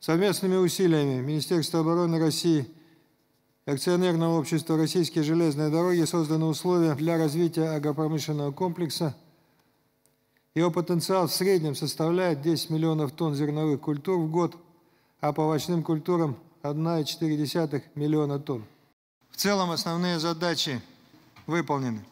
Совместными усилиями Министерства обороны России и акционерного общества «Российские железные дороги» созданы условия для развития агропромышленного комплекса. Его потенциал в среднем составляет 10 миллионов тонн зерновых культур в год, а по овощным культурам – 1,4 миллиона тонн. В целом основные задачи выполнены.